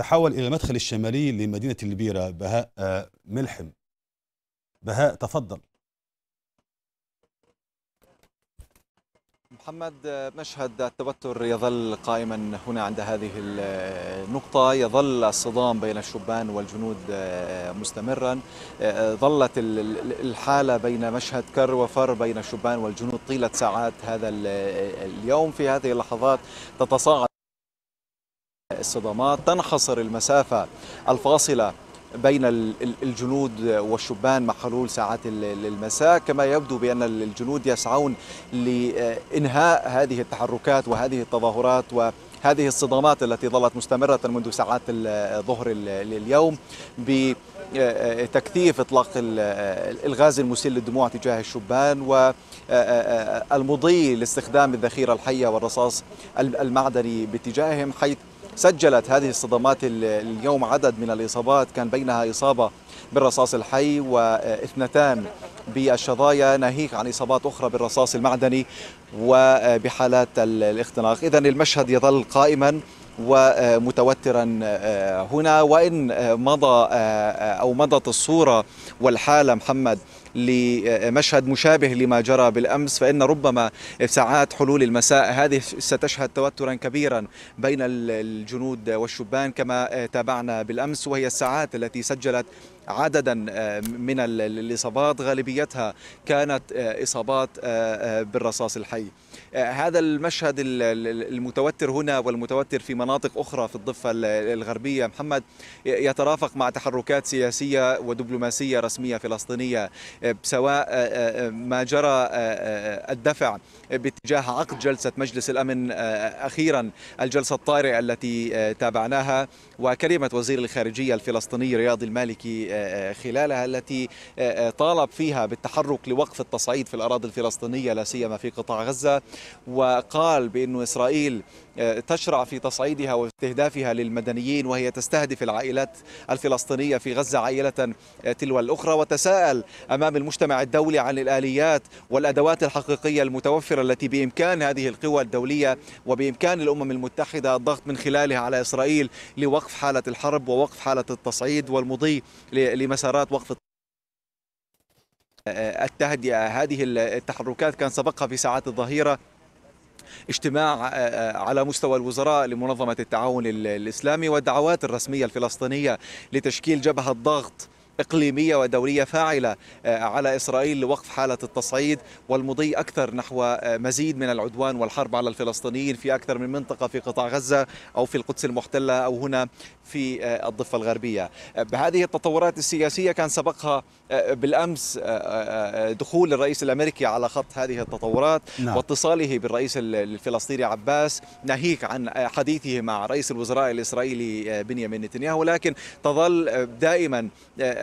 تحول إلى المدخل الشمالي لمدينة البيرة بهاء آه، ملحم بهاء تفضل محمد مشهد التوتر يظل قائما هنا عند هذه النقطة آه، يظل الصدام بين الشبان والجنود آه، مستمرا ظلت الحالة بين مشهد كر وفر بين الشبان والجنود طيلة ساعات هذا اليوم في هذه اللحظات تتصاعد الصدمات تنحصر المسافة الفاصلة بين الجنود والشبان مع حلول ساعات المساء كما يبدو بأن الجنود يسعون لإنهاء هذه التحركات وهذه التظاهرات و هذه الصدامات التي ظلت مستمرة منذ ساعات الظهر اليوم بتكثيف إطلاق الغاز المسيل للدموع تجاه الشبان والمضي آه، آه، آه، لاستخدام الذخيرة الحية والرصاص المعدني باتجاههم حيث سجلت هذه الصدمات اليوم عدد من الإصابات كان بينها إصابة بالرصاص الحي واثنتان بالشظايا ناهيك عن إصابات أخرى بالرصاص المعدني وبحالات الاختناق إذا المشهد يظل قائما ومتوترا آه، هنا وان آه، مضى آه، او مضت الصوره والحاله محمد لمشهد مشابه لما جرى بالامس فان ربما في ساعات حلول المساء هذه ستشهد توترا كبيرا بين الجنود والشبان كما تابعنا بالامس وهي الساعات التي سجلت عددا من الاصابات غالبيتها كانت اصابات بالرصاص الحي آه، هذا المشهد المتوتر هنا والمتوتر في مناطق أخرى في الضفة الغربية محمد يترافق مع تحركات سياسية ودبلوماسية رسمية فلسطينية آه، سواء آه، ما جرى الدفع باتجاه عقد جلسة مجلس الأمن أخيرا الجلسة الطارئة التي تابعناها وكلمة وزير الخارجية الفلسطيني رياض المالكي خلالها التي طالب فيها بالتحرك لوقف التصعيد في الأراضي الفلسطينية لا سيما في قطاع غزة وقال بأن إسرائيل آه، تشرع في تصعيدها واستهدافها للمدنيين وهي تستهدف العائلات الفلسطينية في غزة عائلة آه، تلو الأخرى وتساءل أمام المجتمع الدولي عن الآليات والأدوات الحقيقية المتوفرة التي بإمكان هذه القوى الدولية وبإمكان الأمم المتحدة الضغط من خلالها على إسرائيل لوقف حالة الحرب ووقف حالة التصعيد والمضي لمسارات وقف آه، التهدئه هذه التحركات كان سبقها في ساعات الظهيره اجتماع آه، آه، على مستوى الوزراء لمنظمه التعاون الاسلامي والدعوات الرسميه الفلسطينيه لتشكيل جبهه ضغط إقليمية ودولية فاعلة آه، على إسرائيل لوقف حالة التصعيد والمضي أكثر نحو آه، مزيد من العدوان والحرب على الفلسطينيين في أكثر من منطقة في قطاع غزة أو في القدس المحتلة أو هنا في آه، الضفة الغربية بهذه التطورات السياسية كان سبقها بالأمس دخول الرئيس الأمريكي على خط هذه التطورات نعم. واتصاله بالرئيس الفلسطيني عباس ناهيك عن حديثه مع رئيس الوزراء الإسرائيلي بنيامين نتنياهو ولكن تظل دائما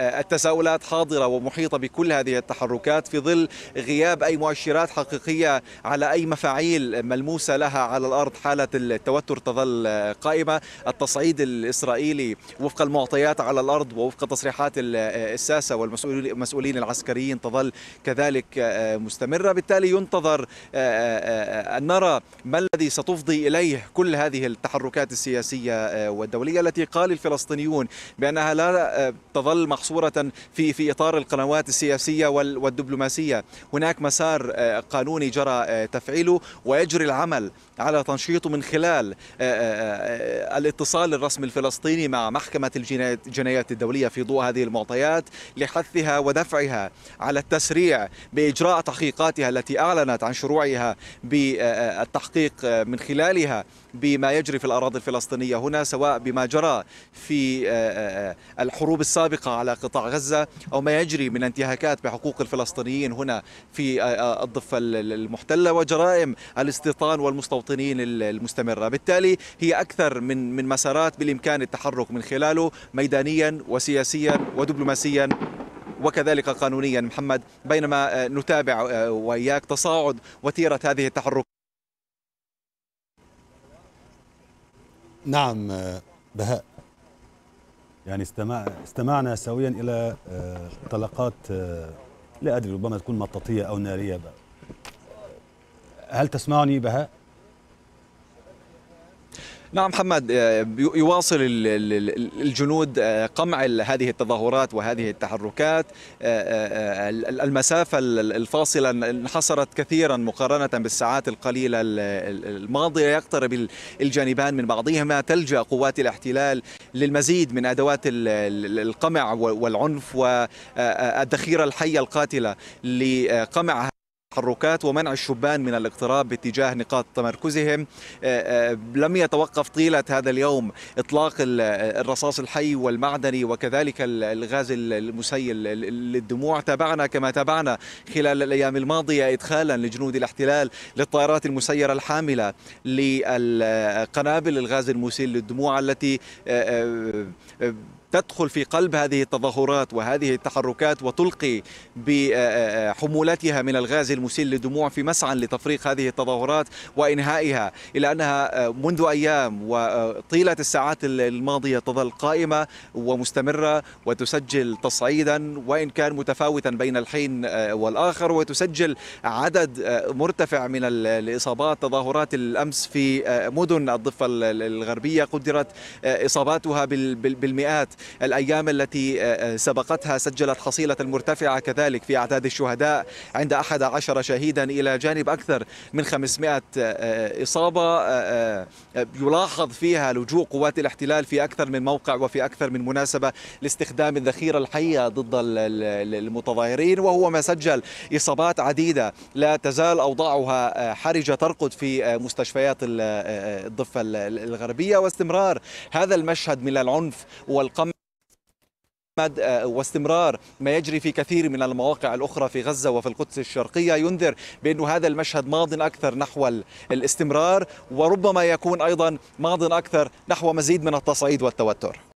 التساؤلات حاضرة ومحيطة بكل هذه التحركات في ظل غياب أي مؤشرات حقيقية على أي مفاعيل ملموسة لها على الأرض حالة التوتر تظل قائمة التصعيد الإسرائيلي وفق المعطيات على الأرض ووفق تصريحات الساسة والمسؤولين العسكريين تظل كذلك آه، مستمرة بالتالي ينتظر آه، آه، أن نرى ما الذي ستفضي إليه كل هذه التحركات السياسية والدولية التي قال الفلسطينيون بأنها لا تظل محصورة صورة في في إطار القنوات السياسية والدبلوماسية هناك مسار آه، قانوني جرى آه، تفعيله ويجري العمل على تنشيطه من خلال آه، الاتصال الرسمي الفلسطيني مع محكمة الجنايات الدولية في ضوء هذه المعطيات لحثها ودفعها على التسريع بإجراء تحقيقاتها التي أعلنت عن شروعها بالتحقيق من خلالها بما يجري في الأراضي الفلسطينية هنا سواء بما جرى في الحروب السابقة على قطاع غزة أو ما يجري من انتهاكات بحقوق الفلسطينيين هنا في آه، آه، الضفة المحتلة وجرائم الاستيطان والمستوطنين المستمرة بالتالي هي أكثر من من مسارات بالإمكان التحرك من خلاله ميدانيا وسياسيا ودبلوماسيا وكذلك قانونيا محمد بينما آه، نتابع وإياك تصاعد وتيرة هذه التحرك نعم بهاء يعني استمع استمعنا سويا الى آه، طلقات آه، لا ادري ربما تكون مطاطيه او ناريه بقى. هل تسمعني بهاء؟ نعم محمد آه، يواصل الجنود آه، قمع هذه التظاهرات وهذه التحركات آه، المسافة الفاصلة انحصرت كثيرا مقارنة بالساعات القليلة الماضية يقترب الجانبان من بعضهما تلجأ قوات الاحتلال للمزيد من أدوات القمع والعنف والذخيرة الحية القاتلة لقمع التحركات ومنع الشبان من الاقتراب باتجاه نقاط تمركزهم آه، آه، لم يتوقف طيلة هذا اليوم إطلاق الرصاص الحي والمعدني وكذلك الغاز المسيل للدموع تابعنا كما تابعنا خلال الأيام الماضية إدخالا لجنود الاحتلال للطائرات المسيرة الحاملة للقنابل الغاز المسيل للدموع التي آه، تدخل في قلب هذه التظاهرات وهذه التحركات وتلقي بحمولتها من الغاز المسيل للدموع في مسعى لتفريق هذه التظاهرات وإنهائها إلا أنها منذ أيام وطيلة الساعات الماضية تظل قائمة ومستمرة وتسجل تصعيدا وإن كان متفاوتا بين الحين والآخر وتسجل عدد مرتفع من الإصابات تظاهرات الأمس في مدن الضفة الغربية قدرت إصاباتها بالمئات الأيام التي آه، آه، سبقتها سجلت حصيلة مرتفعة كذلك في أعداد الشهداء عند 11 شهيدا إلى جانب أكثر من 500 آه، إصابة يلاحظ فيها لجوء قوات الاحتلال في أكثر من موقع وفي أكثر من مناسبة لاستخدام الذخيرة الحية ضد المتظاهرين وهو ما سجل إصابات عديدة لا تزال أوضاعها حرجة ترقد في مستشفيات الضفة الغربية واستمرار هذا المشهد من العنف والقمع آه، واستمرار ما يجري في كثير من المواقع الأخرى في غزة وفي القدس الشرقية ينذر بأن هذا المشهد ماض أكثر نحو الاستمرار وربما يكون أيضا ماض أكثر نحو مزيد من التصعيد والتوتر